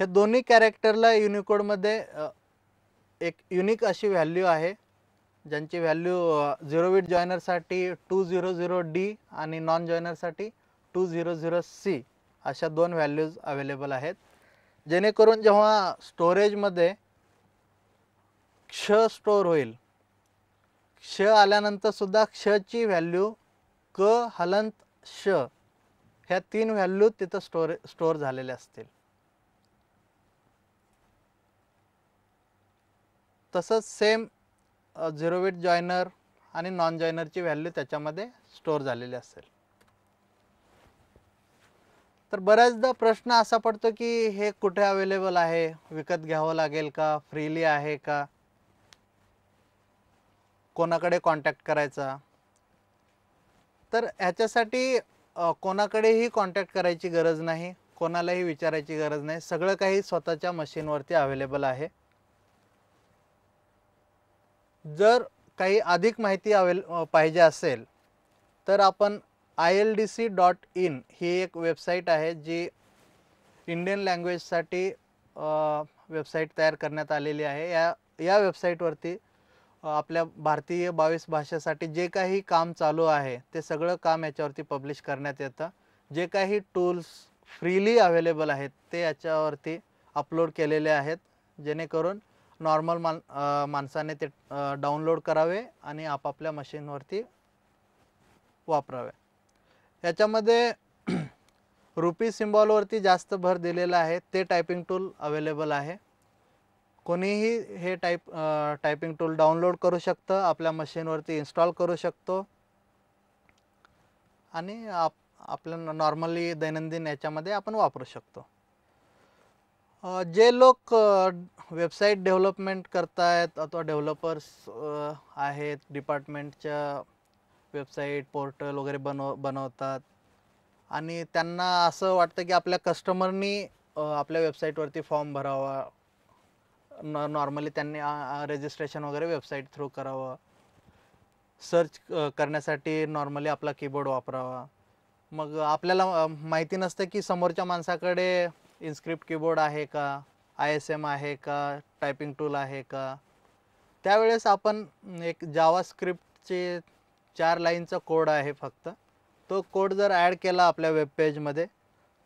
हे दोन्ही कॅरेक्टरला युनिकोडमध्ये एक युनिक अशी व्हॅल्यू आहे ज्यांची व्हॅल्यू झिरो विट जॉयनरसाठी टू झिरो झिरो डी आणि नॉन जॉयनरसाठी टू झिरो झिरो सी अशा दोन व्हॅल्यूज अवेलेबल आहेत जेणेकरून जेव्हा स्टोरेजमध्ये क्ष स्टोर होईल क्ष आल्यानंतरसुद्धा क्षची व्हॅल्यू क हलंत श ह्या तीन व्हॅल्यू तिथं स्टोरे स्टोअर झालेल्या असतील तसंच सेम झिरो वेट जॉयनर आणि नॉन जॉयनरची व्हॅल्यू त्याच्यामध्ये स्टोअर झालेली असेल तर बऱ्याचदा प्रश्न असा पडतो की हे कुठे अवेलेबल आहे विकत घ्यावं लागेल का फ्रीली आहे का कोणाकडे कॉन्टॅक्ट करायचा तर ह्याच्यासाठी कोणाकडेही कॉन्टॅक्ट करायची गरज नाही कोणालाही विचारायची गरज नाही सगळं काही स्वतःच्या मशीनवरती अवेलेबल आहे जर काही अधिक माहिती अवेल पाहिजे असेल तर आपण I L D C dot in ही एक वेबसाईट आहे जी इंडियन लँग्वेजसाठी वेबसाईट तयार करण्यात आलेली आहे या या वेबसाईटवरती आपल्या भारतीय बावीस भाषेसाठी जे काही काम चालू आहे ते सगळं काम याच्यावरती पब्लिश करण्यात येतं जे काही टूल्स फ्रीली अवेलेबल आहेत ते याच्यावरती अपलोड केलेले आहेत जेणेकरून नॉर्मल मान माणसाने ते डाउनलोड करावे आणि आपापल्या मशीनवरती वापरावे याच्यामध्ये रुपी सिम्बॉलवरती जास्त भर दिलेला आहे ते टायपिंग टूल अवेलेबल आहे कोणीही हे टाईप टायपिंग टूल डाउनलोड करू शकतं आपल्या मशीनवरती इन्स्टॉल करू शकतो आणि आप आपल्या नॉर्मली दैनंदिन याच्यामध्ये आपण वापरू शकतो जे लोक वेबसाईट डेव्हलपमेंट करतायत अथवा डेव्हलपर्स आहेत डिपार्टमेंटच्या वेबसाईट पोर्टल वगैरे बनव बनवतात आणि त्यांना असं वाटतं की आपल्या कस्टमरनी आपल्या वेबसाईटवरती फॉर्म भरावा न नॉर्मली त्यांनी रजिस्ट्रेशन वगैरे वेबसाईट थ्रू करावं सर्च करण्यासाठी नॉर्मली आपला कीबोर्ड वापरावा मग आपल्याला माहिती नसतं की समोरच्या माणसाकडे इन्स्क्रिप्ट कीबोर्ड आहे का आय एस एम आहे का टायपिंग टूल आहे का त्यावेळेस आपण एक जावा स्क्रिप्टचे चार लाईनचा कोड आहे फक्त तो कोड जर ॲड केला आपल्या वेबपेजमध्ये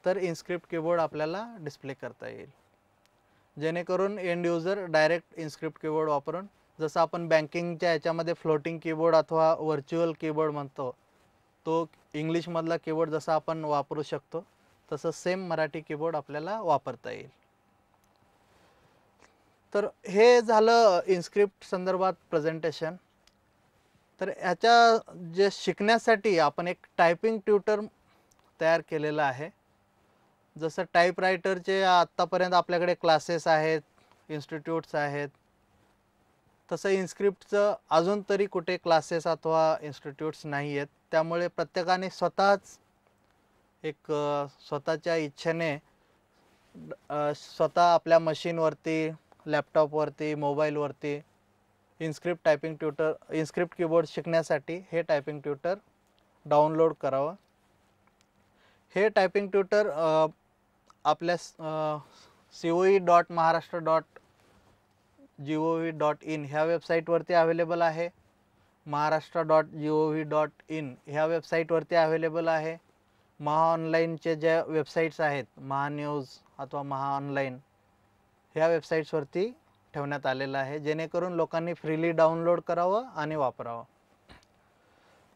तर इन्स्क्रिप्ट कीबोर्ड आपल्याला डिस्प्ले करता येईल जेणेकरून end user direct InScript keyboard वापरून जसं आपण बँकिंगच्या याच्यामध्ये फ्लोटिंग कीबोर्ड अथवा व्हर्च्युअल कीबोर्ड म्हणतो तो इंग्लिशमधला कीबोर्ड जसा आपण वापरू शकतो तसं सेम मराठी कीबोर्ड आपल्याला वापरता येईल तर हे झालं इन्स्क्रिप्ट संदर्भात प्रेझेंटेशन तर ह्याच्या जे शिकण्यासाठी आपण एक टायपिंग ट्यूटर तयार केलेलं आहे जसं टाईपरायटरचे आत्तापर्यंत आपल्याकडे क्लासेस आहेत इन्स्टिट्यूट्स आहेत तसं इन्स्क्रिप्टचं अजून तरी कुठे क्लासेस अथवा इन्स्टिट्यूट्स नाही आहेत त्यामुळे प्रत्येकाने स्वतःच एक स्वतःच्या इच्छेने स्वतः आपल्या मशीनवरती लॅपटॉपवरती मोबाईलवरती InScript typing tutor InScript keyboard शिकण्यासाठी हे टायपिंग ट्युटर डाउनलोड करावं हे टायपिंग ट्युटर आपल्या C O E dot Maharashtra dot G O V dot in ह्या वेबसाईटवरती अवेलेबल आहे Maharashtra dot G O V dot in ह्या वेबसाईटवरती अवेलेबल आहे महाऑनलाईनच्या ज्या वेबसाईट्स आहेत महान्यूज अथवा महाऑनलाईन ह्या वेबसाईट्सवरती ठेवण्यात आलेलं आहे जेणेकरून लोकांनी फ्रीली डाउनलोड करावं आणि वापरावं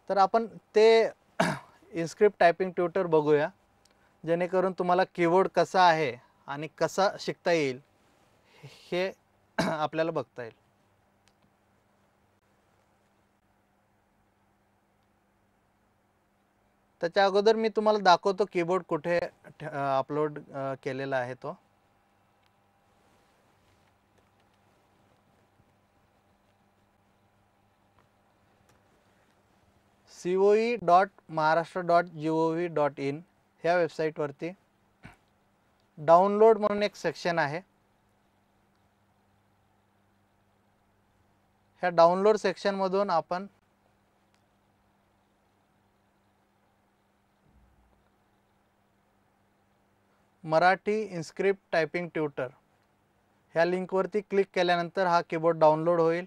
तर आपण ते इन्स्क्रिप्ट टायपिंग ट्यूटर बघूया जेणेकरून तुम्हाला कीबोर्ड कसा आहे आणि कसा शिकता येईल हे आपल्याला बघता येईल त्याच्या अगोदर मी तुम्हाला दाखवतो कीबोर्ड कुठे अपलोड केलेला आहे तो C O dot Maharashtra dot G O V dot in ह्या वेबसाईटवरती डाउनलोड म्हणून एक सेक्शन आहे ह्या डाउनलोड सेक्शनमधून आपण मराठी इन्स्क्रिप्ट टायपिंग ट्युटर ह्या लिंकवरती क्लिक केल्यानंतर हा कीबोर्ड डाउनलोड होईल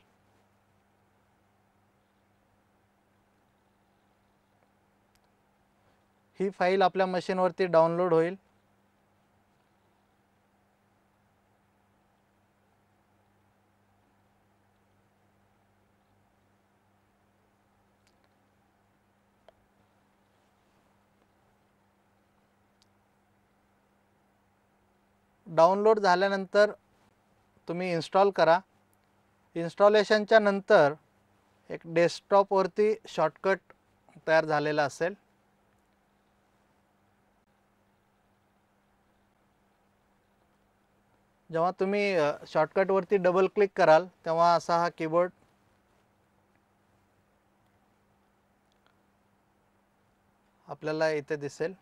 ही फाईल आपल्या मशीनवरती डाउनलोड होईल डाउनलोड झाल्यानंतर तुम्ही इन्स्टॉल करा इन्स्टॉलेशनच्या नंतर एक डेस्कटॉपवरती शॉर्टकट तयार झालेला असेल जेव्हा तुम्ही शॉर्टकटवरती डबल क्लिक कराल तेव्हा असा हा कीबोर्ड आपल्याला इथे दिसेल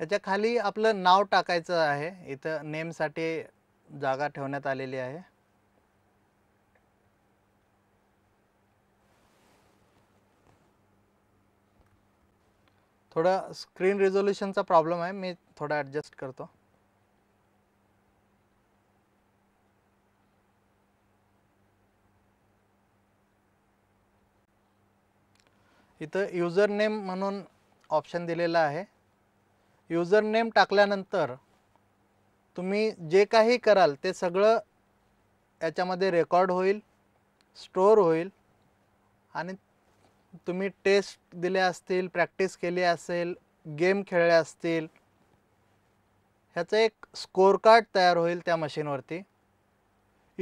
ह्याच्या खाली आपलं नाव टाकायचं आहे इथं नेमसाठी जागा ठेवण्यात आलेली आहे थोडं स्क्रीन रिझोल्युशनचा प्रॉब्लेम आहे मी थोडा ॲडजस्ट करतो इथं युजर नेम म्हणून ऑप्शन दिलेला आहे युजर नेम टाकल्यानंतर तुम्ही जे काही कराल ते सगळं याच्यामध्ये रेकॉर्ड होईल स्टोअर होईल आणि तुम्ही टेस्ट दिले असतील प्रॅक्टिस केली असेल गेम खेळले असतील ह्याचं एक स्कोअर कार्ड तयार होईल त्या मशीनवरती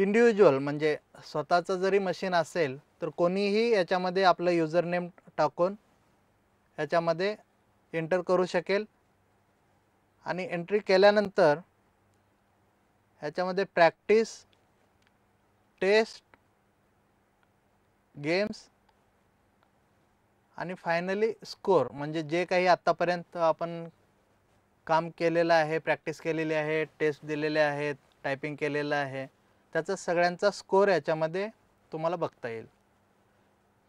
इंडिव्हिज्युअल म्हणजे स्वतःचं जरी मशीन असेल तर कोणीही याच्यामध्ये आपलं युजर नेम टाकून याच्यामध्ये एंटर करू शकेल आणि एंट्री केल्यानंतर ह्याच्यामध्ये प्रॅक्टिस टेस्ट गेम्स आणि फायनली स्कोर म्हणजे जे काही आत्तापर्यंत आपण काम केलेलं आहे प्रॅक्टिस केलेली आहे टेस्ट दिलेले आहेत टायपिंग केलेलं आहे त्याचा सगळ्यांचा स्कोर याच्यामध्ये तुम्हाला बघता येईल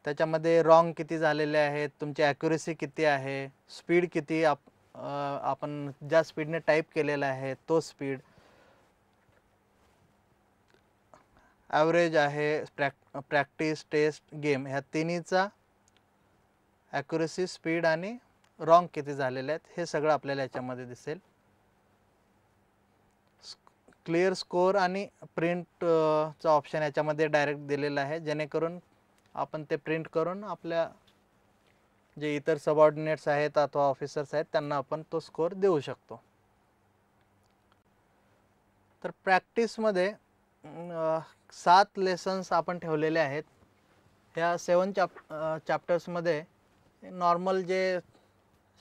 त्याच्यामध्ये रॉंग किती झालेले आहेत तुमची ॲक्युरेसी किती आहे स्पीड किती आप आपण ज्या स्पीडने टाईप केलेला आहे तो स्पीड ॲव्हरेज आहे प्रॅक् प्रॅक्टिस टेस्ट गेम ह्या तिन्हीचा ॲक्युरेसी स्पीड आणि रॉंग किती झालेले आहेत हे सगळं आपल्याला याच्यामध्ये दिसेल क्लिअर स्कोअर आणि प्रिंटचा ऑप्शन याच्यामध्ये डायरेक्ट दिलेला आहे जेणेकरून आपण ते प्रिंट करून आपल्या जे इतर सबऑर्डिनेट्स आहेत अथवा ऑफिसर्स आहेत त्यांना आपण तो स्कोर देऊ शकतो तर प्रॅक्टिसमध्ये सात लेसन्स आपण ठेवलेले आहेत ह्या सेवन चॅप चॅप्टर्समध्ये नॉर्मल जे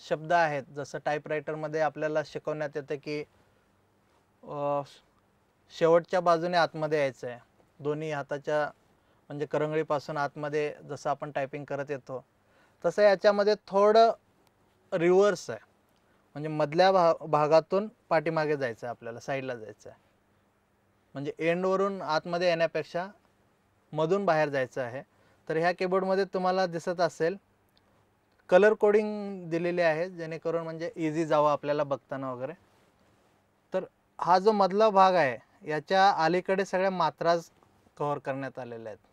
शब्द आहेत जसं टाईपरायटरमध्ये आपल्याला शिकवण्यात येतं की शेवटच्या बाजूने आतमध्ये यायचं आहे दोन्ही हाताच्या म्हणजे करंगळीपासून आतमध्ये जसं आपण टायपिंग करत येतो तसं याच्यामध्ये थोडं रिव्हर्स आहे म्हणजे मधल्या भा भागातून पाठीमागे जायचं आहे आपल्याला साईडला जायचं आहे म्हणजे एंडवरून आतमध्ये येण्यापेक्षा मधून बाहेर जायचं आहे तर ह्या कीबोर्डमध्ये तुम्हाला दिसत असेल कलर कोडिंग दिलेले आहे जेणेकरून म्हणजे इझी जावं आपल्याला बघताना वगैरे तर हा जो मधला भाग आहे याच्या अलीकडे सगळ्या मात्राज कव्हर करण्यात आलेल्या आहेत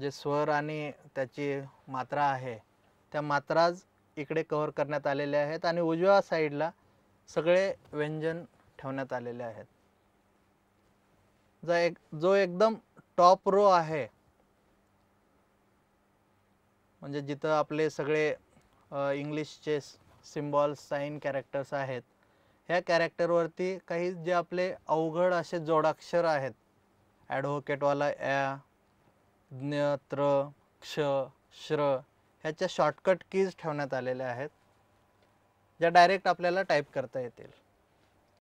जे स्वर आणि त्याची मात्रा आहे त्या मात्राज इकडे कव्हर करण्यात आलेल्या आहेत आणि उजव्या साईडला सगळे व्यंजन ठेवण्यात आलेले आहेत जो एक जो एकदम टॉप रो आहे म्हणजे जिथं आपले सगळे इंग्लिशचे सिम्बॉल्स साईन कॅरेक्टर्स आहेत ह्या कॅरेक्टरवरती काही जे आपले अवघड असे जोडाक्षर आहेत ॲडव्होकेटवाला ॲ ज्ञ त्र क्ष श्र ह्याच्या शॉर्टकट कीज ठेवण्यात आलेल्या आहेत ज्या डायरेक्ट आपल्याला टाईप करता येतील